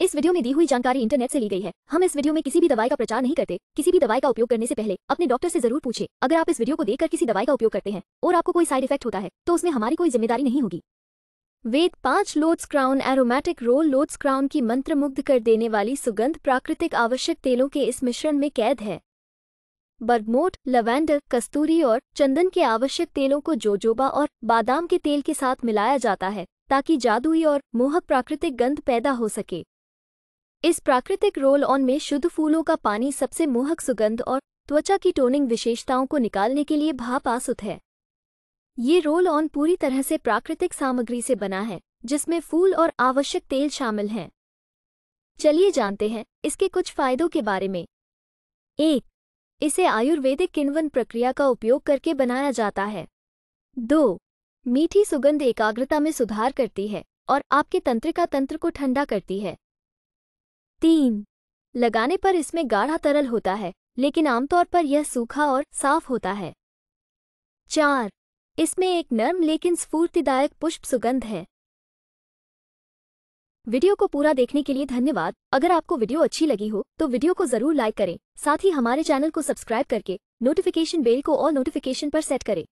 इस वीडियो में दी हुई जानकारी इंटरनेट से ली गई है हम इस वीडियो में किसी भी दवाई का प्रचार नहीं करते किसी भी दवाई का उपयोग करने से पहले अपने डॉक्टर से जरूर पूछे अगर आप इस वीडियो को देखकर किसी दवाई का उपयोग करते हैं और आपको कोई साइड इफेक्ट होता है तो उसमें हमारी कोई जिम्मेदारी नहीं होगी वेद पांच lotus crown aromatic roll lotus crown की मंत्र कर देने वाली सुगंध प्राकृतिक आवश्यक तेलों के इस मिश्रण में कैद है बर्गमोट लवेंडर कस्तूरी और चंदन के आवश्यक तेलों को जोजोबा और बादाम के तेल के साथ मिलाया जाता है ताकि जादुई और मोहक प्राकृतिक गंध पैदा हो सके इस प्राकृतिक रोल ऑन में शुद्ध फूलों का पानी सबसे मोहक सुगंध और त्वचा की टोनिंग विशेषताओं को निकालने के लिए भाप आसुत है ये रोल ऑन पूरी तरह से प्राकृतिक सामग्री से बना है जिसमें फूल और आवश्यक तेल शामिल हैं चलिए जानते हैं इसके कुछ फायदों के बारे में एक इसे आयुर्वेदिक किन्वन प्रक्रिया का उपयोग करके बनाया जाता है दो मीठी सुगंध एकाग्रता में सुधार करती है और आपके तंत्रिका तंत्र को ठंडा करती है तीन लगाने पर इसमें गाढ़ा तरल होता है लेकिन आमतौर पर यह सूखा और साफ होता है चार इसमें एक नर्म लेकिन स्फूर्तिदायक पुष्प सुगंध है वीडियो को पूरा देखने के लिए धन्यवाद अगर आपको वीडियो अच्छी लगी हो तो वीडियो को जरूर लाइक करें साथ ही हमारे चैनल को सब्सक्राइब करके नोटिफिकेशन बेल को और नोटिफिकेशन पर सेट करें